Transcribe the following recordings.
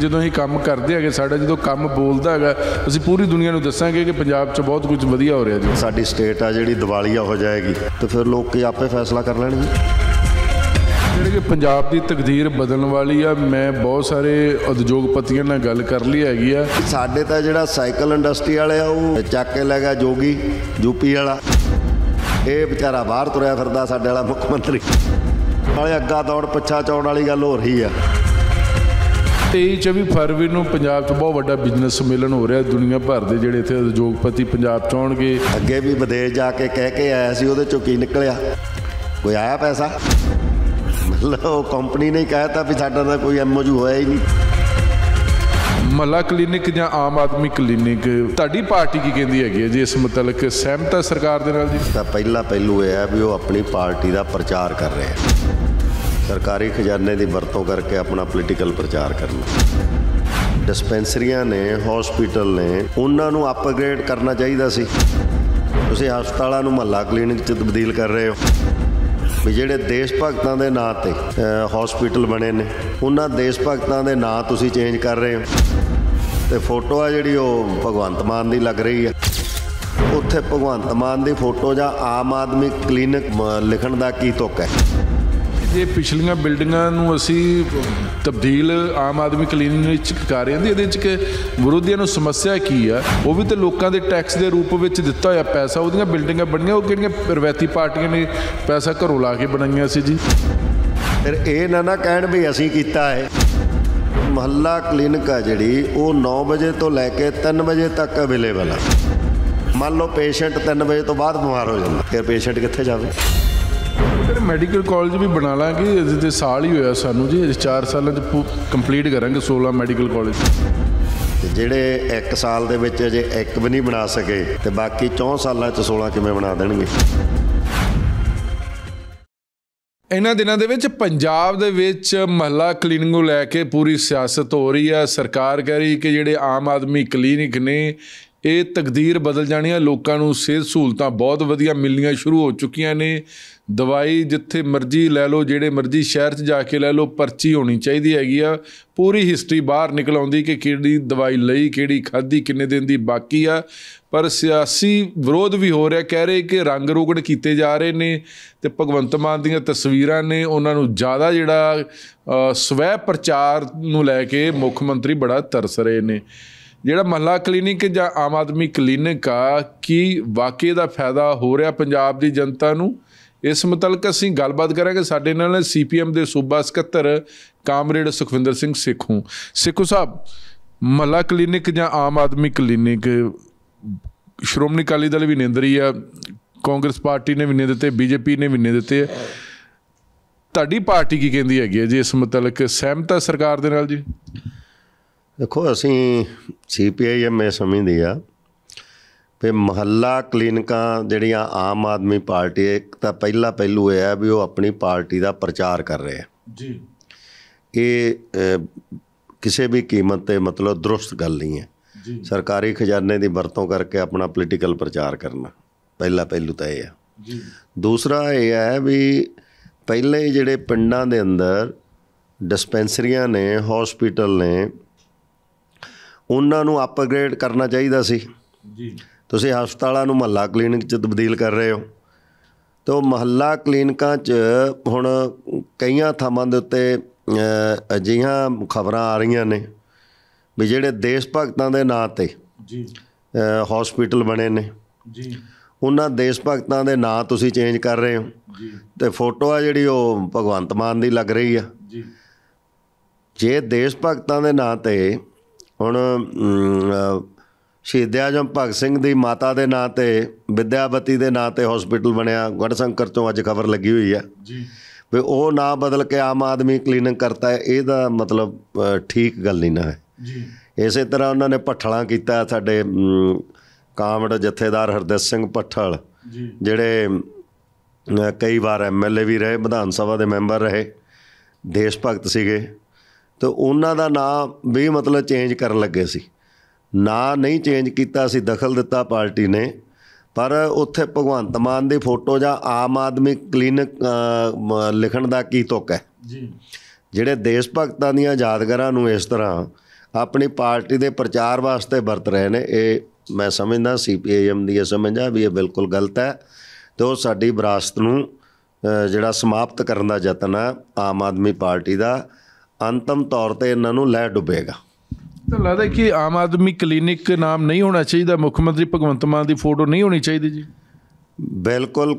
ਜਦੋਂ ਅਸੀਂ ਕੰਮ ਕਰਦੇ ਹੈਗੇ ਸਾਡਾ ਜਦੋਂ ਕੰਮ ਬੋਲਦਾ ਹੈਗਾ ਅਸੀਂ ਪੂਰੀ ਦੁਨੀਆ ਨੂੰ ਦੱਸਾਂਗੇ ਕਿ ਪੰਜਾਬ 'ਚ ਬਹੁਤ ਕੁਝ ਵਧੀਆ ਹੋ ਰਿਹਾ ਜੀ ਸਾਡੀ ਸਟੇਟ ਆ ਜਿਹੜੀ ਦੀਵਾਲੀਆ ਹੋ ਜਾਏਗੀ ਤੇ ਫਿਰ ਲੋਕ ਆਪੇ ਫੈਸਲਾ ਕਰ ਲੈਣਗੇ ਜਿਹੜੇ ਪੰਜਾਬ ਦੀ ਤਕਦੀਰ ਬਦਲਣ ਵਾਲੀ ਆ ਮੈਂ ਬਹੁਤ ਸਾਰੇ ਉਦਯੋਗਪਤੀਆਂ ਨਾਲ ਗੱਲ ਕਰ ਲਈ ਹੈਗੀ ਆ ਸਾਡੇ ਤਾਂ ਜਿਹੜਾ ਸਾਈਕਲ ਇੰਡਸਟਰੀ ਵਾਲੇ ਆ ਉਹ ਚੱਕ ਕੇ ਲੈ ਗਿਆ ਜੋਗੀ ਯੂਪੀ ਵਾਲਾ ਇਹ ਵਿਚਾਰਾ ਬਾਹਰ ਤੁਰਿਆ ਫਿਰਦਾ ਸਾਡੇ ਵਾਲਾ ਮੁੱਖ ਮੰਤਰੀ ਵਾਲੇ ਅੱਗਾ ਦੌੜ ਪਿੱਛਾ ਚੌਣ ਵਾਲੀ ਗੱਲ ਹੋ ਰਹੀ ਆ 23 24 ਫਰਵਰੀ ਨੂੰ ਪੰਜਾਬ 'ਚ ਬਹੁਤ ਵੱਡਾ ਬਿਜ਼ਨਸ ਮੇਲਣ ਹੋ ਰਿਹਾ ਦੁਨੀਆ ਭਰ ਦੇ ਜਿਹੜੇ ਇੱਥੇ ਉਦਯੋਗਪਤੀ ਪੰਜਾਬ 'ਚ ਆਉਣਗੇ ਅੱਗੇ ਵੀ ਵਿਦੇਸ਼ ਜਾ ਕੇ ਕਹਿ ਕੇ ਆਇਆ ਸੀ ਉਹਦੇ 'ਚੋਂ ਕੀ ਨਿਕਲਿਆ ਕੋਈ ਆਇਆ ਪੈਸਾ ਮਤਲਬ ਕੰਪਨੀ ਨੇ ਕਹਿਤਾ ਵੀ ਸਾਡਾ ਤਾਂ ਕੋਈ ਐਮਓਯੂ ਹੋਇਆ ਹੀ ਨਹੀਂ ਮਲਾ ਕਲੀਨਿਕ ਜਾਂ ਆਮ ਆਦਮੀ ਕਲੀਨਿਕ ਤੁਹਾਡੀ ਪਾਰਟੀ ਕੀ ਕਹਿੰਦੀ ਹੈਗੀ ਜੀ ਇਸ ਮੁਤਲਕ ਸਹਿਮਤਾ ਸਰਕਾਰ ਦੇ ਨਾਲ ਜੀ ਤਾਂ ਪਹਿਲਾ ਪਹਿਲੂ ਇਹ ਹੈ ਵੀ ਉਹ ਆਪਣੀ ਪਾਰਟੀ ਦਾ ਪ੍ਰਚਾਰ ਕਰ ਰਹੇ ਹੈ ਸਰਕਾਰੀ ਖਜ਼ਾਨੇ ਦੀ ਵਰਤੋਂ ਕਰਕੇ ਆਪਣਾ ਪੋਲੀਟੀਕਲ ਪ੍ਰਚਾਰ ਕਰਨਾ ਡਿਸਪੈਂਸਰੀਆਂ ਨੇ ਹਸਪੀਟਲ ਨੇ ਉਹਨਾਂ ਨੂੰ ਅਪਗ੍ਰੇਡ ਕਰਨਾ ਚਾਹੀਦਾ ਸੀ ਤੁਸੀਂ ਹਸਪਤਾਲਾਂ ਨੂੰ ਮਹੱਲਾ ਕਲੀਨਿਕ ਚ ਤਬਦੀਲ ਕਰ ਰਹੇ ਹੋ ਵੀ ਜਿਹੜੇ ਦੇਸ਼ ਭਗਤਾਂ ਦੇ ਨਾਂ ਤੇ ਹਸਪੀਟਲ ਬਣੇ ਨੇ ਉਹਨਾਂ ਦੇਸ਼ ਭਗਤਾਂ ਦੇ ਨਾਂ ਤੁਸੀਂ ਚੇਂਜ ਕਰ ਰਹੇ ਹੋ ਤੇ ਫੋਟੋ ਆ ਜਿਹੜੀ ਉਹ ਭਗਵੰਤ ਮਾਨ ਦੀ ਲੱਗ ਰਹੀ ਹੈ ਉੱਥੇ ਭਗਵੰਤ ਮਾਨ ਦੀ ਫੋਟੋ ਜਾਂ ਆਮ ਆਦਮੀ ਕਲੀਨਿਕ ਲਿਖਣ ਦਾ ਕੀ ਤੁਕ ਹੈ ਇਹ ਪਿਛਲੀਆਂ ਬਿਲਡਿੰਗਾਂ ਨੂੰ ਅਸੀਂ ਤਬਦੀਲ ਆਮ ਆਦਮੀ ਕਲੀਨਿਕ ਵਿੱਚ ਕਰ ਰਹੇ ਹਾਂ ਇਹਦੇ ਵਿੱਚ ਕਿ ਵਿਰੋਧੀਆਂ ਨੂੰ ਸਮੱਸਿਆ ਕੀ ਆ ਉਹ ਵੀ ਤੇ ਲੋਕਾਂ ਦੇ ਟੈਕਸ ਦੇ ਰੂਪ ਵਿੱਚ ਦਿੱਤਾ ਹੋਇਆ ਪੈਸਾ ਉਹਦੀਆਂ ਬਿਲਡਿੰਗਾਂ ਬਣੀਆਂ ਉਹ ਕਿਹੜੀਆਂ ਰਵੈਤੀ ਪਾਰਟੀਆਂ ਨੇ ਪੈਸਾ ਘਰੋਂ ਲਾ ਕੇ ਬਣਾਈਆਂ ਸੀ ਜੀ ਫਿਰ ਇਹ ਨਾ ਨਾ ਕਹਿਣ ਵੀ ਅਸੀਂ ਕੀਤਾ ਹੈ ਮਹੱਲਾ ਕਲੀਨਿਕ ਆ ਜਿਹੜੀ ਉਹ 9 ਵਜੇ ਤੋਂ ਲੈ ਕੇ 3 ਵਜੇ ਤੱਕ ਅਵੇਲੇਬਲ ਆ ਮੰਨ ਲਓ ਪੇਸ਼ੈਂਟ 3 ਵਜੇ ਤੋਂ ਬਾਅਦ ਬਿਮਾਰ ਹੋ ਜਾਂਦਾ ਫਿਰ ਪੇਸ਼ੈਂਟ ਕਿੱਥੇ ਜਾਵੇ ਸਰ ਮੈਡੀਕਲ ਕਾਲਜ ਵੀ ਬਣਾ ਲਾਂਗੇ ਅਜੇ ਤੇ ਸਾਲ ਹੀ ਹੋਇਆ ਸਾਨੂੰ ਜੀ ਅਜੇ 4 ਸਾਲਾਂ ਚ ਕੰਪਲੀਟ ਕਰਾਂਗੇ 16 ਮੈਡੀਕਲ ਕਾਲਜ ਜਿਹੜੇ 1 ਸਾਲ ਦੇ ਵਿੱਚ ਅਜੇ ਇੱਕ ਵੀ ਨਹੀਂ ਬਣਾ ਸਕੇ ਤੇ ਬਾਕੀ 4 ਸਾਲਾਂ ਚ 16 ਕਿਵੇਂ ਬਣਾ ਦੇਣਗੇ ਇਹਨਾਂ ਦਿਨਾਂ ਦੇ ਵਿੱਚ ਪੰਜਾਬ ਦੇ ਵਿੱਚ ਮਹੱਲਾ ਕਲੀਨਿਕ ਨੂੰ ਲੈ ਕੇ ਪੂਰੀ ਸਿਆਸਤ ਹੋ ਰਹੀ ਆ ਸਰਕਾਰ ਕਹਿ ਰਹੀ ਕਿ ਜਿਹੜੇ ਆਮ ਆਦਮੀ ਕਲੀਨਿਕ ਨੇ ਇਹ ਤਕਦੀਰ ਬਦਲ ਜਾਣੀ ਹੈ ਲੋਕਾਂ ਨੂੰ ਸਿਹਤ ਸਹੂਲਤਾਂ ਬਹੁਤ ਵਧੀਆ ਮਿਲਣੀਆਂ ਸ਼ੁਰੂ ਹੋ ਚੁੱਕੀਆਂ ਨੇ ਦਵਾਈ ਜਿੱਥੇ ਮਰਜ਼ੀ ਲੈ ਲਓ ਜਿਹੜੇ ਮਰਜ਼ੀ ਸ਼ਹਿਰ 'ਚ ਜਾ ਕੇ ਲੈ ਲਓ ਪਰਚੀ ਹੋਣੀ ਚਾਹੀਦੀ ਹੈਗੀ ਆ ਪੂਰੀ ਹਿਸਟਰੀ ਬਾਹਰ ਨਿਕਲ ਆਉਂਦੀ ਕਿ ਕਿਹੜੀ ਦਵਾਈ ਲਈ ਕਿਹੜੀ ਖਾਧੀ ਕਿੰਨੇ ਦਿਨ ਦੀ ਬਾਕੀ ਆ ਪਰ ਸਿਆਸੀ ਵਿਰੋਧ ਵੀ ਹੋ ਰਿਹਾ ਕਹਿ ਰਹੇ ਕਿ ਰੰਗ ਰੋਗਣ ਕੀਤੇ ਜਾ ਰਹੇ ਨੇ ਤੇ ਭਗਵੰਤ ਮਾਨ ਦੀਆਂ ਤਸਵੀਰਾਂ ਨੇ ਉਹਨਾਂ ਨੂੰ ਜ਼ਿਆਦਾ ਜਿਹੜਾ ਸਵੈ ਪ੍ਰਚਾਰ ਨੂੰ ਲੈ ਕੇ ਮੁੱਖ ਮੰਤਰੀ ਬੜਾ ਤਰਸ ਰਹੇ ਨੇ ਜਿਹੜਾ ਮਹੱਲਾ ਕਲੀਨਿਕ ਜਾਂ ਆਮ ਆਦਮੀ ਕਲੀਨਿਕ ਆ ਕੀ ਵਾਕਈ ਦਾ ਫਾਇਦਾ ਹੋ ਰਿਹਾ ਪੰਜਾਬ ਦੀ ਜਨਤਾ ਨੂੰ ਇਸ ਮੁਤਲਕ ਅਸੀਂ ਗੱਲਬਾਤ ਕਰਾਂਗੇ ਸਾਡੇ ਨਾਲ ਸੀਪੀਐਮ ਦੇ ਸੂਬਾ ਸਕੱਤਰ ਕਾਮਰੇਡ ਸੁਖਵਿੰਦਰ ਸਿੰਘ ਸਿੱਖੂ ਸਿੱਖੂ ਸਾਹਿਬ ਮਹੱਲਾ ਕਲੀਨਿਕ ਜਾਂ ਆਮ ਆਦਮੀ ਕਲੀਨਿਕ ਸ਼੍ਰੋਮਣੀ ਅਕਾਲੀ ਦਲ ਵੀ ਨਿੰਦਰੀ ਆ ਕਾਂਗਰਸ ਪਾਰਟੀ ਨੇ ਵੀ ਨਿੰਦੇ ਦਿੱਤੇ ਬੀਜੇਪੀ ਨੇ ਵੀ ਨਿੰਦੇ ਦਿੱਤੇ ਤੁਹਾਡੀ ਪਾਰਟੀ ਕੀ ਕਹਿੰਦੀ ਹੈਗੀ ਜੀ ਇਸ ਮੁਤਲਕ ਸਹਿਮਤ ਹੈ ਸਰਕਾਰ ਦੇ ਨਾਲ ਜੀ ਦੇਖੋ ਅਸੀਂ ਸੀਪੀਆਈਐਮ ਸਮਝਦੇ ਆ ਵੀ ਮਹੱਲਾ ਕਲੀਨਿਕਾਂ ਜਿਹੜੀਆਂ ਆਮ ਆਦਮੀ ਪਾਰਟੀ ਇੱਕ ਤਾਂ ਪਹਿਲਾ ਪਹਿਲੂ ਇਹ ਹੈ ਵੀ ਉਹ ਆਪਣੀ ਪਾਰਟੀ ਦਾ ਪ੍ਰਚਾਰ ਕਰ ਰਹੇ ਆ ਜੀ ਇਹ ਕਿਸੇ ਵੀ ਕੀਮਤ ਤੇ ਮਤਲਬ ਦਰੁਸਤ ਗੱਲ ਨਹੀਂ ਹੈ ਸਰਕਾਰੀ ਖਜ਼ਾਨੇ ਦੀ ਵਰਤੋਂ ਕਰਕੇ ਆਪਣਾ ਪੋਲੀਟੀਕਲ ਪ੍ਰਚਾਰ ਕਰਨਾ ਪਹਿਲਾ ਪਹਿਲੂ ਤਾਂ ਇਹ ਆ ਜੀ ਦੂਸਰਾ ਇਹ ਹੈ ਵੀ ਪਹਿਲੇ ਜਿਹੜੇ ਪਿੰਡਾਂ ਦੇ ਅੰਦਰ ਡਿਸਪੈਂਸਰੀਆਂ ਨੇ ਹਸਪੀਟਲ ਨੇ ਉਹਨਾਂ ਨੂੰ ਅਪਗ੍ਰੇਡ ਕਰਨਾ ਚਾਹੀਦਾ ਸੀ ਜੀ ਤੁਸੀਂ ਹਸਪਤਾਲਾਂ ਨੂੰ ਮਹੱਲਾ ਕਲੀਨਿਕ 'ਚ ਤਬਦੀਲ ਕਰ ਰਹੇ ਹੋ ਤੋ ਮਹੱਲਾ ਕਲੀਨਿਕਾਂ 'ਚ ਹੁਣ ਕਈਆਂ ਥਾਵਾਂ ਦੇ ਉੱਤੇ ਅਜਿਹੀਆਂ ਖਬਰਾਂ ਆ ਰਹੀਆਂ ਨੇ ਵੀ ਜਿਹੜੇ ਦੇਸ਼ ਭਗਤਾਂ ਦੇ ਨਾਂ ਤੇ ਜੀ ਹਸਪੀਟਲ ਬਣੇ ਨੇ ਜੀ ਉਹਨਾਂ ਦੇਸ਼ ਭਗਤਾਂ ਦੇ ਨਾਂ ਤੁਸੀਂ ਚੇਂਜ ਕਰ ਰਹੇ ਹੋ ਜੀ ਤੇ ਫੋਟੋ ਆ ਜਿਹੜੀ ਉਹ ਭਗਵੰਤ ਮਾਨ ਦੀ ਲੱਗ ਰਹੀ ਆ ਜੀ ਜੇ ਦੇਸ਼ ਭਗਤਾਂ ਦੇ ਨਾਂ ਤੇ ਹੁਣ ਸ਼ਹੀਦ ਆਜਮ ਭਗਤ ਸਿੰਘ ਦੀ ਮਾਤਾ ਦੇ ਨਾਂ ਤੇ ਵਿਦਿਆਵਤੀ ਦੇ ਨਾਂ ਤੇ ਹਸਪੀਟਲ ਬਣਿਆ ਗੜਸ਼ੰਕਰ ਤੋਂ ਅੱਜ ਖਬਰ ਲੱਗੀ ਹੋਈ ਆ ਜੀ ਵੀ ਉਹ ਨਾਂ ਬਦਲ ਕੇ ਆਮ ਆਦਮੀ ਕਲੀਨਿਕ ਕਰਤਾ ਹੈ ਇਹਦਾ ਮਤਲਬ ਠੀਕ ਗੱਲ ਨਹੀਂ ਨਾ ਹੈ ਜੀ ਇਸੇ ਤਰ੍ਹਾਂ ਉਹਨਾਂ ਨੇ ਭੱਠਲਾਂ ਕੀਤਾ ਸਾਡੇ ਕਾਮੜ ਜਥੇਦਾਰ ਹਰਦੇਸ ਸਿੰਘ ਭੱਠਲ ਜਿਹੜੇ ਕਈ ਵਾਰ ਐਮਐਲਏ ਵੀ ਰਹੇ ਵਿਧਾਨ ਸਭਾ ਦੇ ਮੈਂਬਰ ਰਹੇ ਦੇਸ਼ ਭਗਤ ਸੀਗੇ ਤੇ ਉਹਨਾਂ ਦਾ ਨਾਂ ਵੀ ਮਤਲਬ ਚੇਂਜ ਕਰਨ ਲੱਗੇ ਸੀ ਨਾਂ ਨਹੀਂ ਚੇਂਜ ਕੀਤਾ ਸੀ ਦਖਲ ਦਿੱਤਾ ਪਾਰਟੀ ਨੇ ਪਰ ਉੱਥੇ ਭਗਵੰਤ ਮਾਨ ਦੀ ਫੋਟੋ ਜਾਂ ਆਮ ਆਦਮੀ ਕਲੀਨਿਕ ਲਿਖਣ ਦਾ ਕੀ ਤੁਕ ਹੈ ਜੀ ਜਿਹੜੇ ਦੇਸ਼ ਭਗਤਾਂ ਦੀਆਂ ਯਾਦਗਾਰਾਂ ਨੂੰ ਇਸ ਤਰ੍ਹਾਂ ਆਪਣੀ ਪਾਰਟੀ ਦੇ ਪ੍ਰਚਾਰ ਵਾਸਤੇ ਵਰਤ ਰਹੇ ਨੇ ਇਹ ਮੈਂ ਸਮਝਦਾ ਸੀਪੀਐਮ ਦੀ ਇਹ ਸਮਝਾ ਵੀ ਇਹ ਬਿਲਕੁਲ ਗਲਤ ਹੈ ਤੇ ਉਹ ਸਾਡੀ ਵਿਰਾਸਤ ਨੂੰ ਜਿਹੜਾ ਸਮਾਪਤ ਕਰਨ ਦਾ ਯਤਨ ਆ ਆਮ ਆਦਮੀ ਪਾਰਟੀ ਦਾ ਅੰਤਮ ਤੌਰ ਤੇ ਇਹਨਾਂ ਨੂੰ ਲੈ ਡੁੱਬੇਗਾ ਤਾਂ ਲੱਗਦਾ ਕਿ ਆਮ ਆਦਮੀ ਕਲੀਨਿਕ ਨਾਮ ਨਹੀਂ ਹੋਣਾ ਚਾਹੀਦਾ ਮੁੱਖ ਮੰਤਰੀ ਭਗਵੰਤ ਮਾਨ ਦੀ ਫੋਟੋ ਨਹੀਂ ਹੋਣੀ ਚਾਹੀਦੀ ਜੀ ਬਿਲਕੁਲ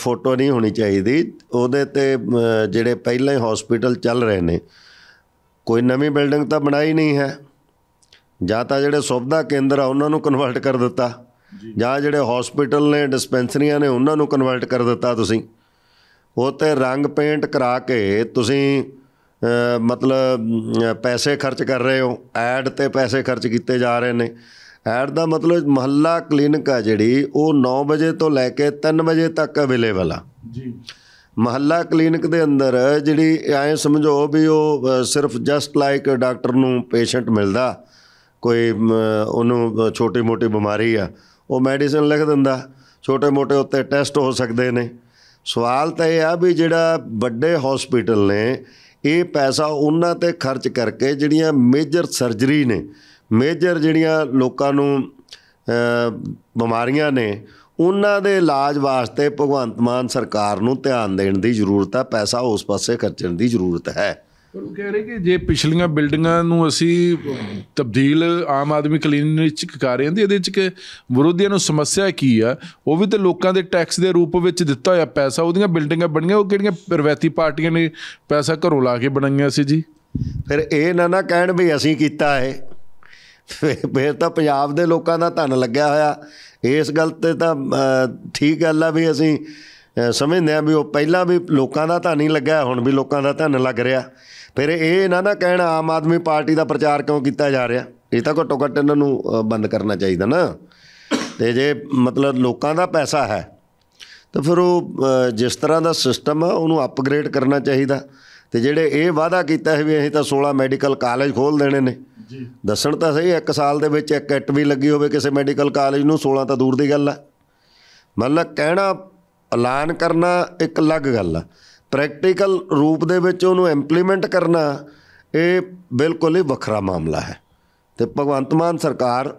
ਫੋਟੋ ਨਹੀਂ ਹੋਣੀ ਚਾਹੀਦੀ ਉਹਦੇ ਤੇ ਜਿਹੜੇ ਪਹਿਲਾਂ ਹੀ ਹਸਪੀਟਲ ਚੱਲ ਰਹੇ ਨੇ ਕੋਈ ਨਵੀਂ ਬਿਲਡਿੰਗ ਤਾਂ ਬਣਾਈ ਨਹੀਂ ਹੈ ਜਾਂ ਤਾਂ ਜਿਹੜੇ ਸੁਵਿਧਾ ਕੇਂਦਰ ਆ ਉਹਨਾਂ ਨੂੰ ਕਨਵਰਟ ਕਰ ਦਿੱਤਾ ਜਾਂ ਜਿਹੜੇ ਹਸਪੀਟਲ ਨੇ ਡਿਸਪੈਂਸਰੀਆਂ ਨੇ ਉਹਨਾਂ ਨੂੰ ਕਨਵਰਟ ਕਰ ਦਿੱਤਾ ਤੁਸੀਂ ਉਹ ਤੇ ਰੰਗ ਪੇਂਟ ਕਰਾ ਕੇ ਤੁਸੀਂ ਮਤਲਬ ਪੈਸੇ ਖਰਚ ਕਰ ਰਹੇ ਹੋ ਐਡ ਤੇ ਪੈਸੇ ਖਰਚ ਕੀਤੇ ਜਾ ਰਹੇ ਨੇ ਐਡ ਦਾ ਮਤਲਬ ਮਹੱਲਾ ਕਲੀਨਿਕ ਆ ਜਿਹੜੀ ਉਹ 9 ਵਜੇ ਤੋਂ ਲੈ ਕੇ 3 ਵਜੇ ਤੱਕ ਅਵੇਲੇਬਲ ਆ ਜੀ ਮਹੱਲਾ ਕਲੀਨਿਕ ਦੇ ਅੰਦਰ ਜਿਹੜੀ ਐ ਸਮਝੋ ਵੀ ਉਹ ਸਿਰਫ ਜਸਟ ਲਾਈਕ ਡਾਕਟਰ ਨੂੰ ਪੇਸ਼ੈਂਟ ਮਿਲਦਾ ਕੋਈ ਉਹਨੂੰ ਛੋਟੀ ਮੋਟੀ ਬਿਮਾਰੀ ਆ ਉਹ ਮੈਡੀਸਿਨ ਲਿਖ ਦਿੰਦਾ ਛੋਟੇ ਮੋਟੇ ਉੱਤੇ ਟੈਸਟ ਹੋ ਸਕਦੇ ਨੇ ਸਵਾਲ ਤਾਂ ਇਹ ਆ ਵੀ ਜਿਹੜਾ ਵੱਡੇ ਹਸਪੀਟਲ ਨੇ ਇਹ ਪੈਸਾ ਉਹਨਾਂ ਤੇ ਖਰਚ ਕਰਕੇ ਜਿਹੜੀਆਂ ਮੇਜਰ ਸਰਜਰੀ ਨੇ ਮੇਜਰ ਜਿਹੜੀਆਂ ਲੋਕਾਂ ਨੂੰ ਬਿਮਾਰੀਆਂ ਨੇ ਉਹਨਾਂ ਦੇ ਇਲਾਜ ਵਾਸਤੇ ਭਗਵੰਤ ਮਾਨ ਸਰਕਾਰ ਨੂੰ ਧਿਆਨ ਦੇਣ ਦੀ ਜ਼ਰੂਰਤ ਹੈ ਪੈਸਾ ਉਸ ਪਾਸੇ ਖਰਚਣ ਦੀ ਜ਼ਰੂਰਤ ਹੈ ਪਰ ਉਹ ਕਹਿ ਰਹੇ ਕਿ ਜੇ ਪਿਛਲੀਆਂ ਬਿਲਡਿੰਗਾਂ ਨੂੰ ਅਸੀਂ ਤਬਦੀਲ ਆਮ ਆਦਮੀ ਕਲੀਨਿਕ ਵਿੱਚ ਕਰ ਰਹੇ ਹਾਂ ਤੇ ਇਹਦੇ ਵਿੱਚ ਕਿ ਵਿਰੋਧੀਆਂ ਨੂੰ ਸਮੱਸਿਆ ਕੀ ਆ ਉਹ ਵੀ ਤੇ ਲੋਕਾਂ ਦੇ ਟੈਕਸ ਦੇ ਰੂਪ ਵਿੱਚ ਦਿੱਤਾ ਹੋਇਆ ਪੈਸਾ ਉਹਦੀਆਂ ਬਿਲਡਿੰਗਾਂ ਬਣੀਆਂ ਉਹ ਕਿਹੜੀਆਂ ਰਵਾਇਤੀ ਪਾਰਟੀਆਂ ਨੇ ਪੈਸਾ ਘਰੋਂ ਲਾ ਕੇ ਬਣਾਈਆਂ ਸੀ ਜੀ ਫਿਰ ਇਹ ਨਾ ਨਾ ਕਹਿਣ ਵੀ ਅਸੀਂ ਕੀਤਾ ਹੈ ਫਿਰ ਤਾਂ ਪੰਜਾਬ ਦੇ ਲੋਕਾਂ ਦਾ ਧਨ ਲੱਗਿਆ ਹੋਇਆ ਇਸ ਗੱਲ ਤੇ ਤਾਂ ਠੀਕ ਗੱਲ ਆ ਵੀ ਅਸੀਂ ਸਮਝਦੇ ਆ ਵੀ ਉਹ ਪਹਿਲਾਂ ਵੀ ਲੋਕਾਂ ਦਾ ਧਨ ਹੀ ਲੱਗਾ ਹੁਣ ਵੀ ਲੋਕਾਂ ਦਾ ਧਨ ਲੱਗ ਰਿਹਾ ਫਿਰ ਇਹ ਨਾ ਨਾ ਕਹਿਣ ਆਮ ਆਦਮੀ ਪਾਰਟੀ ਦਾ ਪ੍ਰਚਾਰ ਕਿਉਂ ਕੀਤਾ ਜਾ ਰਿਹਾ ਇਹ ਤਾਂ ਘੱਟੋ ਘੱਟ ਇਹਨਾਂ ਨੂੰ ਬੰਦ ਕਰਨਾ ਚਾਹੀਦਾ ਨਾ ਤੇ ਜੇ ਮਤਲਬ ਲੋਕਾਂ ਦਾ ਪੈਸਾ ਹੈ ਤਾਂ ਫਿਰ ਉਹ ਜਿਸ ਤਰ੍ਹਾਂ ਦਾ ਸਿਸਟਮ ਆ ਉਹਨੂੰ ਅਪਗ੍ਰੇਡ ਕਰਨਾ ਚਾਹੀਦਾ ਤੇ ਜਿਹੜੇ ਇਹ ਵਾਅਦਾ ਕੀਤਾ ਹੈ ਵੀ ਅਸੀਂ ਤਾਂ 16 ਮੈਡੀਕਲ ਕਾਲਜ ਖੋਲ ਦੇਣੇ ਨੇ ਜੀ ਦੱਸਣ ਤਾਂ ਸਹੀ ਇੱਕ ਸਾਲ ਦੇ ਵਿੱਚ ਇੱਕ ਕਿੱਟ ਵੀ ਲੱਗੀ ਹੋਵੇ ਕਿਸੇ ਮੈਡੀਕਲ ਕਾਲਜ ਨੂੰ 16 ਤਾਂ ਦੂਰ ਦੀ ਗੱਲ ਆ ਮਤਲਬ ਕਹਿਣਾ ਐਲਾਨ ਕਰਨਾ ਇੱਕ ਅਲੱਗ ਗੱਲ ਆ ਪ੍ਰੈਕਟੀਕਲ ਰੂਪ ਦੇ ਵਿੱਚ ਉਹਨੂੰ ਇੰਪਲੀਮੈਂਟ ਕਰਨਾ ਇਹ ਬਿਲਕੁਲ ਹੀ ਵੱਖਰਾ ਮਾਮਲਾ ਹੈ ਤੇ ਭਗਵੰਤ ਮਾਨ ਸਰਕਾਰ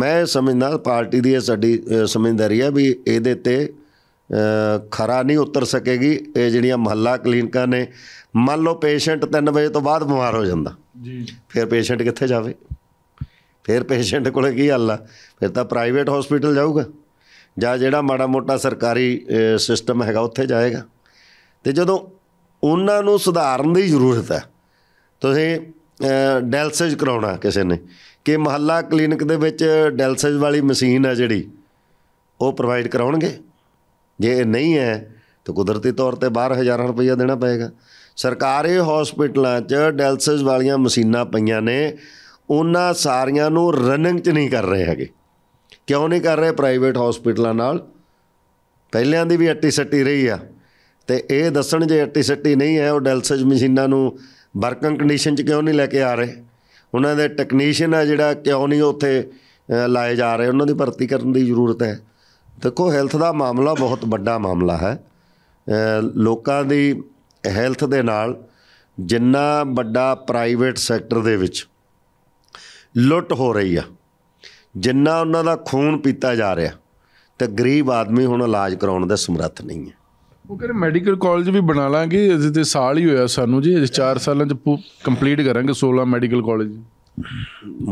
ਮੈਂ ਸਮਝਦਾ ਪਾਰਟੀ ਦੀ ਇਹ ਸਾਡੀ ਸਮਝਦਾਰੀ ਹੈ ਵੀ ਇਹਦੇ ਤੇ ਖਰਾ ਨਹੀਂ ਉਤਰ ਸਕੇਗੀ ਇਹ ਜਿਹੜੀਆਂ ਮਹੱਲਾ ਕਲੀਨਿਕਾਂ ਨੇ ਮੰਨ ਲਓ ਪੇਸ਼ੈਂਟ 3 ਵਜੇ ਤੋਂ ਬਾਅਦ ਬਿਮਾਰ ਹੋ ਜਾਂਦਾ ਜੀ ਫਿਰ ਪੇਸ਼ੈਂਟ ਕਿੱਥੇ ਜਾਵੇ ਫਿਰ ਪੇਸ਼ੈਂਟ ਕੋਲੇ ਕੀ ਹੱਲ ਆ ਫਿਰ ਤਾਂ ਪ੍ਰਾਈਵੇਟ ਹਸਪੀਟਲ ਜਾਊਗਾ ਜਾਂ ਜਿਹੜਾ ਮਾੜਾ ਮੋਟਾ ਸਰਕਾਰੀ ਸਿਸਟਮ ਹੈਗਾ ਉੱਥੇ ਜਾਏਗਾ ਤੇ ਜਦੋਂ ਉਹਨਾਂ ਨੂੰ ਸੁਧਾਰਨ ਦੀ ਜ਼ਰੂਰਤ ਹੈ ਤੁਸੀਂ ਡੈਲਸਿਸ ਕਰਾਉਣਾ ਕਿਸੇ ਨੇ ਕਿ ਮਹੱਲਾ ਕਲੀਨਿਕ ਦੇ ਵਿੱਚ ਡੈਲਸਿਸ ਵਾਲੀ ਮਸ਼ੀਨ ਹੈ ਜਿਹੜੀ ਉਹ ਪ੍ਰੋਵਾਈਡ ਕਰਾਉਣਗੇ ਜੇ ਇਹ ਨਹੀਂ ਹੈ ਤਾਂ ਕੁਦਰਤੀ ਤੌਰ ਤੇ 12000 ਹਜ਼ਾਰਾਂ ਰੁਪਈਆ ਦੇਣਾ ਪਏਗਾ ਸਰਕਾਰੀ ਹਸਪੀਟਲਾਂ 'ਚ ਡੈਲਸਿਸ ਵਾਲੀਆਂ ਮਸ਼ੀਨਾਂ ਪਈਆਂ ਨੇ ਉਹਨਾਂ ਸਾਰੀਆਂ ਨੂੰ ਰਨਿੰਗ 'ਚ ਨਹੀਂ ਕਰ ਰਹੇ ਹੈਗੇ ਕਿਉਂ ਨਹੀਂ ਕਰ ਰਹੇ ਪ੍ਰਾਈਵੇਟ ਹਸਪੀਟਲਾਂ ਨਾਲ ਪਹਿਲਿਆਂ ਦੀ ਵੀ ਅੱਟੀ ਸੱਟੀ ਰਹੀ ਆ ਤੇ ਇਹ ਦੱਸਣ ਜੇ ਅੱਟੀ ਸੱਟੀ ਨਹੀਂ ਹੈ ਉਹ ਡੈਲਸਜ ਮਸ਼ੀਨਾਂ ਨੂੰ ਵਰਕਿੰਗ ਕੰਡੀਸ਼ਨ 'ਚ ਕਿਉਂ ਨਹੀਂ ਲੈ ਕੇ ਆ ਰਹੇ ਉਹਨਾਂ ਦੇ ਟੈਕਨੀਸ਼ੀਅਨ ਆ ਜਿਹੜਾ ਕਿਉਂ ਨਹੀਂ ਉੱਥੇ ਲਾਏ ਜਾ ਰਹੇ ਉਹਨਾਂ ਦੀ ਭਰਤੀ ਕਰਨ ਦੀ ਜ਼ਰੂਰਤ ਹੈ ਦੇਖੋ ਹੈਲਥ ਦਾ ਮਾਮਲਾ ਬਹੁਤ ਵੱਡਾ ਮਾਮਲਾ ਹੈ ਲੋਕਾਂ ਦੀ ਹੈਲਥ ਦੇ ਨਾਲ ਜਿੰਨਾ ਵੱਡਾ ਪ੍ਰਾਈਵੇਟ ਸੈਕਟਰ ਦੇ ਵਿੱਚ ਲੁੱਟ ਹੋ ਰਹੀ ਆ ਜਿੰਨਾ ਉਹਨਾਂ ਦਾ ਖੂਨ ਪੀਤਾ ਜਾ ਰਿਹਾ ਤੇ ਗਰੀਬ ਆਦਮੀ ਹੁਣ ਇਲਾਜ ਕਰਾਉਣ ਦਾ ਸਮਰੱਥ ਨਹੀਂ ਹੈ ਉਹ ਕਹਿੰਦੇ ਮੈਡੀਕਲ ਕਾਲਜ ਵੀ ਬਣਾ ਲਾਂਗੇ ਅਜੇ ਤੇ ਸਾਲ ਹੀ ਹੋਇਆ ਸਾਨੂੰ ਜੀ ਅਜੇ 4 ਸਾਲਾਂ ਚ ਕੰਪਲੀਟ ਕਰਾਂਗੇ 16 medical college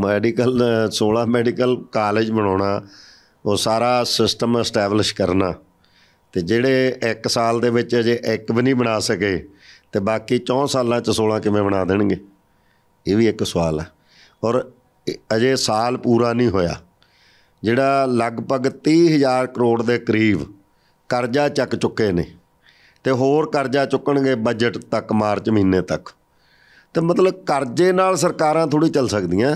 medical 16 medical college ਬਣਾਉਣਾ ਉਹ ਸਾਰਾ ਸਿਸਟਮ ਐਸਟੈਬਲਿਸ਼ ਕਰਨਾ ਤੇ ਜਿਹੜੇ 1 ਸਾਲ ਦੇ ਵਿੱਚ ਅਜੇ ਇੱਕ ਵੀ ਨਹੀਂ ਬਣਾ ਸਕੇ ਤੇ ਬਾਕੀ 4 ਸਾਲਾਂ ਚ 16 ਕਿਵੇਂ ਬਣਾ ਦੇਣਗੇ ਇਹ ਵੀ ਇੱਕ ਸਵਾਲ ਹੈ ਔਰ ਅਜੇ ਸਾਲ ਪੂਰਾ ਨਹੀਂ ਹੋਇਆ ਜਿਹੜਾ ਲਗਭਗ 30000 ਕਰੋੜ ਦੇ ਕਰੀਬ ਕਰਜ਼ਾ ਚੱਕ ਚੁੱਕੇ ਨੇ ਤੇ ਹੋਰ ਕਰਜ਼ਾ ਚੁੱਕਣਗੇ ਬਜਟ ਤੱਕ ਮਾਰਚ ਮਹੀਨੇ ਤੱਕ ਤੇ ਮਤਲਬ ਕਰਜ਼ੇ ਨਾਲ ਸਰਕਾਰਾਂ ਥੋੜੀ ਚੱਲ ਸਕਦੀਆਂ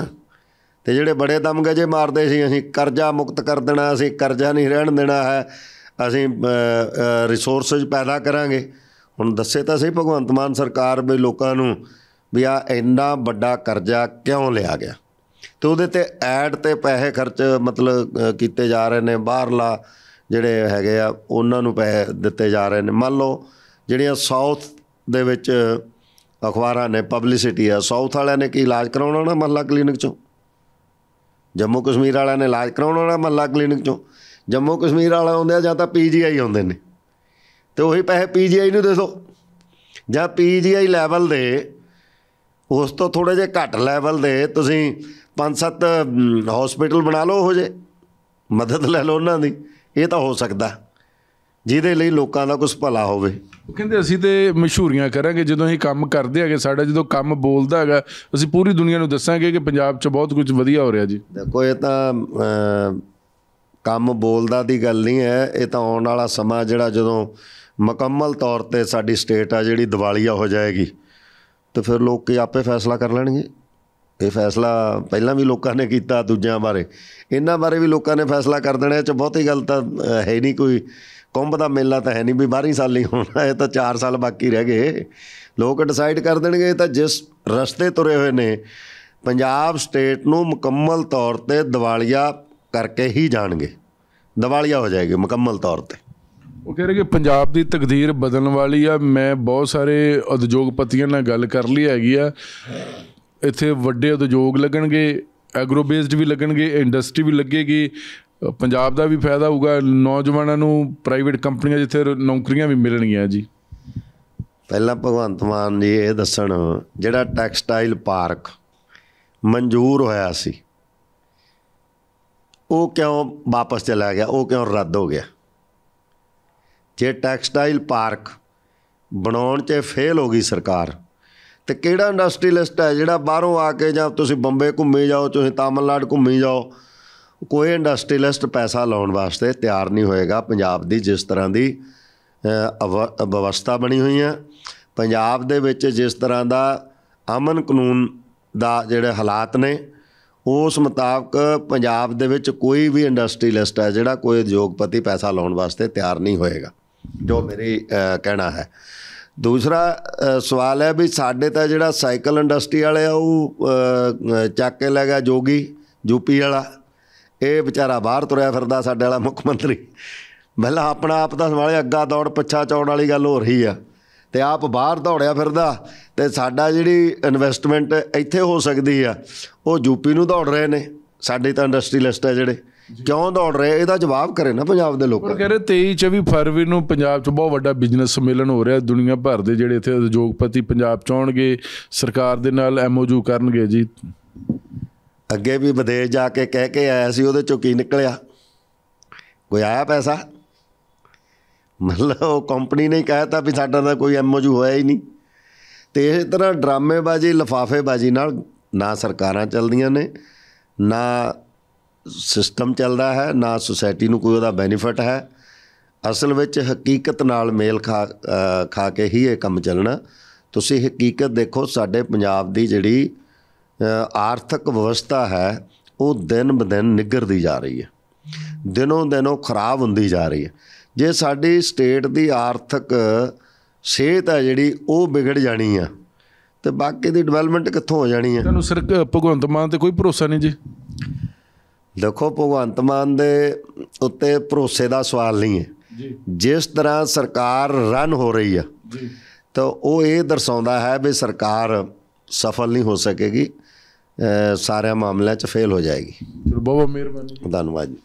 ਤੇ ਜਿਹੜੇ ਬੜੇ ਦਮ ਗਜੇ ਮਾਰਦੇ ਸੀ ਅਸੀਂ ਕਰਜ਼ਾ ਮੁਕਤ ਕਰ ਦੇਣਾ ਅਸੀਂ ਕਰਜ਼ਾ ਨਹੀਂ ਰਹਿਣ ਦੇਣਾ ਹੈ ਅਸੀਂ ਰਿਸੋਰਸਸ ਪੈਦਾ ਕਰਾਂਗੇ ਹੁਣ ਦੱਸੇ ਤਾਂ ਸਹੀ ਭਗਵੰਤ ਮਾਨ ਸਰਕਾਰ ਵੀ ਲੋਕਾਂ ਨੂੰ ਵੀ ਆ ਇੰਨਾ ਵੱਡਾ ਕਰਜ਼ਾ ਕਿਉਂ ਲਿਆ ਗਿਆ ਤੇ ਉਹਦੇ ਤੇ ਐਡ ਤੇ ਪੈਸੇ ਖਰਚ ਮਤਲਬ ਕੀਤੇ ਜਾ ਰਹੇ ਨੇ ਬਾਹਰਲਾ ਜਿਹੜੇ ਹੈਗੇ ਆ ਉਹਨਾਂ ਨੂੰ ਪੈਸੇ ਦਿੱਤੇ ਜਾ ਰਹੇ ਨੇ ਮੰਨ ਲਓ ਜਿਹੜੀਆਂ ਸਾਊਥ ਦੇ ਵਿੱਚ ਅਖਬਾਰਾਂ ਨੇ ਪਬਲਿਸਿਟੀ ਆ ਸਾਊਥ ਵਾਲਿਆਂ ਨੇ ਕੀ ਇਲਾਜ ਕਰਾਉਣਾ ਨਾ ਮਹੱਲਾ ਕਲੀਨਿਕ ਚੋਂ ਜੰਮੂ ਕਸ਼ਮੀਰ ਵਾਲਿਆਂ ਨੇ ਇਲਾਜ ਕਰਾਉਣਾ ਨਾ ਮਹੱਲਾ ਕਲੀਨਿਕ ਚੋਂ ਜੰਮੂ ਕਸ਼ਮੀਰ ਵਾਲਾ ਆਉਂਦੇ ਆ ਜਾਂ ਤਾਂ ਪੀਜੀਆਈ ਆਉਂਦੇ ਨੇ ਤੇ ਉਹੀ ਪੈਸੇ ਪੀਜੀਆਈ ਨੂੰ ਦੇ ਦੋ ਜਾਂ ਪੀਜੀਆਈ ਲੈਵਲ ਦੇ ਉਸ ਤੋਂ ਥੋੜੇ ਜੇ ਘੱਟ ਲੈਵਲ ਦੇ ਤੁਸੀਂ ਪੰਜ ਸੱਤ ਹਸਪੀਟਲ ਬਣਾ ਲਓ ਹੋ ਜੇ ਮਦਦ ਲੈ ਲਓ ਉਹਨਾਂ ਦੀ ਇਹ ਤਾਂ ਹੋ ਸਕਦਾ ਜਿਹਦੇ ਲਈ ਲੋਕਾਂ ਦਾ ਕੁਝ ਭਲਾ ਹੋਵੇ ਉਹ ਕਹਿੰਦੇ ਅਸੀਂ ਤੇ ਮਸ਼ਹੂਰੀਆਂ ਕਰਾਂਗੇ ਜਦੋਂ ਅਸੀਂ ਕੰਮ ਕਰਦੇ ਆਗੇ ਸਾਡਾ ਜਦੋਂ ਕੰਮ ਬੋਲਦਾ ਹੈਗਾ ਅਸੀਂ ਪੂਰੀ ਦੁਨੀਆ ਨੂੰ ਦੱਸਾਂਗੇ ਕਿ ਪੰਜਾਬ 'ਚ ਬਹੁਤ ਕੁਝ ਵਧੀਆ ਹੋ ਰਿਹਾ ਜੀ ਦੇਖੋ ਇਹ ਤਾਂ ਕੰਮ ਬੋਲਦਾ ਦੀ ਗੱਲ ਨਹੀਂ ਹੈ ਇਹ ਤਾਂ ਆਉਣ ਵਾਲਾ ਸਮਾਂ ਜਿਹੜਾ ਜਦੋਂ ਮੁਕੰਮਲ ਤੌਰ ਤੇ ਸਾਡੀ ਸਟੇਟ ਆ ਜਿਹੜੀ ਦਿਵਾਲੀਆ ਹੋ ਜਾਏਗੀ ਤੇ ਫਿਰ ਲੋਕ ਕੇ ਆਪੇ ਫੈਸਲਾ ਕਰ ਲੈਣਗੇ ਇਹ ਫੈਸਲਾ ਪਹਿਲਾਂ ਵੀ ਲੋਕਾਂ ਨੇ ਕੀਤਾ ਦੂਜਿਆਂ ਬਾਰੇ ਇਹਨਾਂ ਬਾਰੇ ਵੀ ਲੋਕਾਂ ਨੇ ਫੈਸਲਾ ਕਰ ਦੇਣਾ ਚ ਬਹੁਤੀ ਗੱਲ ਤਾਂ ਹੈ ਨਹੀਂ ਕੋਈ ਕੁੰਭ ਦਾ ਮੇਲਾ ਤਾਂ ਹੈ ਨਹੀਂ ਵੀ 12 ਸਾਲ ਨਹੀਂ ਹੋਣਾ ਇਹ ਤਾਂ 4 ਸਾਲ ਬਾਕੀ ਰਹਿ ਗਏ ਲੋਕ ਡਿਸਾਈਡ ਕਰ ਦੇਣਗੇ ਤਾਂ ਜਿਸ ਰਸਤੇ ਤੁਰੇ ਹੋਏ ਨੇ ਪੰਜਾਬ ਸਟੇਟ ਨੂੰ ਮੁਕੰਮਲ ਤੌਰ ਤੇ ਦਿਵਾਲੀਆ ਕਰਕੇ ਹੀ ਜਾਣਗੇ ਦਿਵਾਲੀਆ ਹੋ ਜਾਏਗੀ ਮੁਕੰਮਲ ਤੌਰ ਤੇ ਉਹ ਕਹਿ ਰਹੇ ਕਿ ਪੰਜਾਬ ਦੀ ਤਕਦੀਰ ਬਦਲਣ ਵਾਲੀ ਆ ਮੈਂ ਬਹੁਤ ਸਾਰੇ ਉਦਯੋਗਪਤੀਆਂ ਨਾਲ ਗੱਲ ਕਰ ਲਈ ਹੈਗੀ ਆ ਇੱਥੇ ਵੱਡੇ ਉਦਯੋਗ ਲੱਗਣਗੇ ਐਗਰੋ ਬੇਸਡ ਵੀ ਲੱਗਣਗੇ ਇੰਡਸਟਰੀ ਵੀ ਲੱਗੇਗੀ ਪੰਜਾਬ ਦਾ ਵੀ ਫਾਇਦਾ ਹੋਊਗਾ ਨੌਜਵਾਨਾਂ ਨੂੰ ਪ੍ਰਾਈਵੇਟ ਕੰਪਨੀਆਂ ਜਿੱਥੇ ਨੌਕਰੀਆਂ ਵੀ ਮਿਲਣਗੀਆਂ ਜੀ ਪਹਿਲਾਂ ਭਗਵੰਤ ਮਾਨ ਜੀ ਇਹ ਦੱਸਣ ਜਿਹੜਾ ਟੈਕਸਟਾਈਲ ਪਾਰਕ ਮਨਜ਼ੂਰ ਹੋਇਆ ਸੀ ਉਹ ਕਿਉਂ ਵਾਪਸ ਚਲਾ ਗਿਆ ਉਹ ਕਿਉਂ ਰੱਦ ਹੋ ਗਿਆ ਜੇ ਟੈਕਸਟਾਈਲ ਪਾਰਕ ਬਣਾਉਣ 'ਚ ਫੇਲ ਹੋ ਗਈ ਸਰਕਾਰ ਤੇ ਕਿਹੜਾ ਇੰਡਸਟਰੀਲਿਸਟ ਹੈ ਜਿਹੜਾ ਬਾਹਰੋਂ ਆ ਕੇ ਜਾਂ ਤੁਸੀਂ ਬੰਬੇ ਘੁੰਮੇ ਜਾਓ ਤੁਸੀਂ ਤਾਮਿਲਨਾਡੂ ਘੁੰਮੇ ਜਾਓ ਕੋਈ ਇੰਡਸਟਰੀਲਿਸਟ ਪੈਸਾ ਲਾਉਣ ਵਾਸਤੇ ਤਿਆਰ ਨਹੀਂ ਹੋਏਗਾ ਪੰਜਾਬ ਦੀ ਜਿਸ ਤਰ੍ਹਾਂ ਦੀ ਵਿਵਸਥਾ ਬਣੀ ਹੋਈ ਹੈ ਪੰਜਾਬ ਦੇ ਵਿੱਚ ਜਿਸ ਤਰ੍ਹਾਂ ਦਾ ਅਮਨ ਕਾਨੂੰਨ ਦਾ ਜਿਹੜੇ ਹਾਲਾਤ ਨੇ ਉਸ ਮੁਤਾਬਕ ਪੰਜਾਬ ਦੇ ਵਿੱਚ ਕੋਈ ਵੀ ਇੰਡਸਟਰੀਲਿਸਟ ਹੈ ਜਿਹੜਾ ਕੋਈ ਉਦਯੋਗਪਤੀ ਪੈਸਾ ਲਾਉਣ ਵਾਸਤੇ ਤਿਆਰ ਨਹੀਂ ਹੋਏਗਾ ਜੋ ਮੇਰੀ ਕਹਿਣਾ ਹੈ ਦੂਸਰਾ ਸਵਾਲ ਹੈ ਵੀ ਸਾਡੇ ਤਾਂ ਜਿਹੜਾ ਸਾਈਕਲ ਇੰਡਸਟਰੀ ਵਾਲੇ ਆ ਉਹ ਚੱਕ ਕੇ ਲੈ ਗਿਆ ਜੋਗੀ ਯੂਪੀ ਵਾਲਾ ਇਹ ਵਿਚਾਰਾ ਬਾਹਰ ਤੁਰਿਆ ਫਿਰਦਾ ਸਾਡੇ ਵਾਲਾ ਮੁੱਖ ਮੰਤਰੀ ਮਹਿਲਾ ਆਪਣਾ ਆਪ ਦਾ ਸਵਾਲ ਅੱਗਾ ਦੌੜ ਪਿੱਛਾ ਚੌੜ ਵਾਲੀ ਗੱਲ ਹੋ ਰਹੀ ਆ ਤੇ ਆਪ ਬਾਹਰ ਦੌੜਿਆ ਫਿਰਦਾ ਤੇ ਸਾਡਾ ਜਿਹੜੀ ਇਨਵੈਸਟਮੈਂਟ ਇੱਥੇ ਹੋ ਸਕਦੀ ਆ ਉਹ ਯੂਪੀ ਨੂੰ ਦੌੜ ਰਹੇ ਨੇ ਸਾਡੇ ਤਾਂ ਇੰਡਸਟਰੀ ਲਿਸਟ ਆ ਜਿਹੜੇ ਕਿਉਂ ਦੌੜ ਰਹੇ ਇਹਦਾ ਜਵਾਬ ਕਰੇ ਨਾ ਪੰਜਾਬ ਦੇ ਲੋਕਾਂ ਉਹ ਕਹਿੰਦੇ 23 24 ਫਰਵਰੀ ਨੂੰ ਪੰਜਾਬ 'ਚ ਬਹੁਤ ਵੱਡਾ ਬਿਜ਼ਨਸ ਸੰਮੇਲਨ ਹੋ ਰਿਹਾ ਦੁਨੀਆ ਭਰ ਦੇ ਜਿਹੜੇ ਇੱਥੇ ਉਦਯੋਗਪਤੀ ਪੰਜਾਬ 'ਚ ਆਉਣਗੇ ਸਰਕਾਰ ਦੇ ਨਾਲ ਐਮਓਯੂ ਕਰਨਗੇ ਜੀ ਅੱਗੇ ਵੀ ਵਿਦੇਸ਼ ਜਾ ਕੇ ਕਹਿ ਕੇ ਆਇਆ ਸੀ ਉਹਦੇ ਚੋਂ ਕੀ ਨਿਕਲਿਆ ਕੋਈ ਆਇਆ ਪੈਸਾ ਮਤਲਬ ਕੰਪਨੀ ਨੇ ਕਹਿਤਾ ਵੀ ਸਾਡਾ ਤਾਂ ਕੋਈ ਐਮਓਯੂ ਹੋਇਆ ਹੀ ਨਹੀਂ ਤੇ ਇਸ ਤਰ੍ਹਾਂ ਡਰਾਮੇਬਾਜ਼ੀ ਲਫਾਫੇਬਾਜ਼ੀ ਨਾਲ ਨਾ ਸਰਕਾਰਾਂ ਚੱਲਦੀਆਂ ਨੇ ਨਾ ਸਿਸਟਮ ਚੱਲਦਾ ਹੈ ਨਾ ਸੋਸਾਇਟੀ ਨੂੰ ਕੋਈ ਉਹਦਾ ਬੈਨੀਫਿਟ ਹੈ ਅਸਲ ਵਿੱਚ ਹਕੀਕਤ ਨਾਲ ਮੇਲ ਖਾ ਖਾ ਕੇ ਹੀ ਇਹ ਕੰਮ ਚੱਲਣਾ ਤੁਸੀਂ ਹਕੀਕਤ ਦੇਖੋ ਸਾਡੇ ਪੰਜਾਬ ਦੀ ਜਿਹੜੀ ਆਰਥਿਕ ਵਿਵਸਥਾ ਹੈ ਉਹ ਦਿਨ ਬਦਿਨ ਨਿਗਰਦੀ ਜਾ ਰਹੀ ਹੈ ਦਿਨੋਂ ਦਿਨੋਂ ਖਰਾਬ ਹੁੰਦੀ ਜਾ ਰਹੀ ਹੈ ਜੇ ਸਾਡੀ ਸਟੇਟ ਦੀ ਆਰਥਿਕ ਸਿਹਤ ਹੈ ਜਿਹੜੀ ਉਹ ਵਿਗੜ ਜਾਣੀ ਆ ਤੇ ਬਾਕੀ ਦੀ ਡਿਵੈਲਪਮੈਂਟ ਕਿੱਥੋਂ ਹੋ ਜਾਣੀ ਹੈ ਤੁਹਾਨੂੰ ਸਿਰ ਭਗਵੰਤ ਮਾਨ ਤੇ ਕੋਈ ਭਰੋਸਾ ਨਹੀਂ ਜੀ ਦੇਖੋ ਭਗਵੰਤ ਮਾਨ ਦੇ ਉੱਤੇ ਭਰੋਸੇ ਦਾ ਸਵਾਲ ਨਹੀਂ ਹੈ ਜੀ ਜਿਸ ਤਰ੍ਹਾਂ ਸਰਕਾਰ ਰਨ ਹੋ ਰਹੀ ਆ ਜੀ ਤਾਂ ਉਹ ਇਹ ਦਰਸਾਉਂਦਾ ਹੈ ਵੀ ਸਰਕਾਰ ਸਫਲ ਨਹੀਂ ਹੋ ਸਕੇਗੀ ਸਾਰਿਆਂ ਮਾਮਲਿਆਂ 'ਚ ਫੇਲ ਹੋ ਜਾਏਗੀ ਬਹੁਤ ਬਹੁਤ ਮਿਹਰਬਾਨੀ ਧੰਨਵਾਦ ਜੀ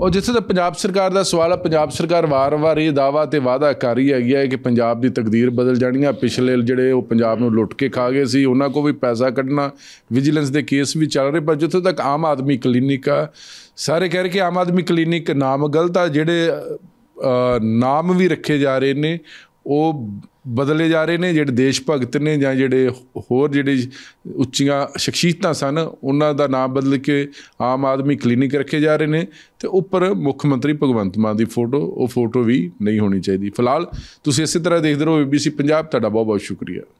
ਉਹ ਜਿੱਥੇ ਤੱਕ ਪੰਜਾਬ ਸਰਕਾਰ ਦਾ ਸਵਾਲ ਹੈ ਪੰਜਾਬ ਸਰਕਾਰ ਵਾਰ-ਵਾਰ ਇਹ ਦਾਵਾ ਤੇ ਵਾਅਦਾ ਕਰ ਰਹੀ ਹੈਗੀ ਹੈ ਕਿ ਪੰਜਾਬ ਦੀ ਤਕਦੀਰ ਬਦਲ ਜਾਣੀ ਹੈ ਪਿਛਲੇ ਜਿਹੜੇ ਉਹ ਪੰਜਾਬ ਨੂੰ ਲੁੱਟ ਕੇ ਖਾ ਗਏ ਸੀ ਉਹਨਾਂ ਕੋ ਵੀ ਪੈਸਾ ਕੱਢਣਾ ਵਿਜੀਲੈਂਸ ਦੇ ਕੇਸ ਵੀ ਚੱਲ ਰਹੇ ਪਰ ਜਿੱਥੇ ਤੱਕ ਆਮ ਆਦਮੀ ਕਲੀਨਿਕ ਆ ਸਾਰੇ ਕਹਿ ਰਹੇ ਕਿ ਆਮ ਆਦਮੀ ਕਲੀਨਿਕ ਨਾਮ ਗਲਤ ਆ ਜਿਹੜੇ ਨਾਮ ਵੀ ਰੱਖੇ ਜਾ ਰਹੇ ਨੇ ਉਹ ਬਦਲੇ ਜਾ ਰਹੇ ਨੇ ਜਿਹੜੇ ਦੇਸ਼ ਭਗਤ ਨੇ ਜਾਂ ਜਿਹੜੇ ਹੋਰ ਜਿਹੜੇ ਉੱਚੀਆਂ ਸ਼ਖਸੀਅਤਾਂ ਸਨ ਉਹਨਾਂ ਦਾ ਨਾਮ ਬਦਲ ਕੇ ਆਮ ਆਦਮੀ ਕਲੀਨਿਕ ਰੱਖੇ ਜਾ ਰਹੇ ਨੇ ਤੇ ਉੱਪਰ ਮੁੱਖ ਮੰਤਰੀ ਭਗਵੰਤ ਮਾਨ ਦੀ ਫੋਟੋ ਉਹ ਫੋਟੋ ਵੀ ਨਹੀਂ ਹੋਣੀ ਚਾਹੀਦੀ ਫਿਲਹਾਲ ਤੁਸੀਂ ਇਸੇ ਤਰ੍ਹਾਂ ਦੇਖਦੇ ਰਹੋ ਬੀਬੀਸੀ ਪੰਜਾਬ ਤੁਹਾਡਾ ਬਹੁਤ ਬਹੁਤ ਸ਼ੁਕਰੀਆ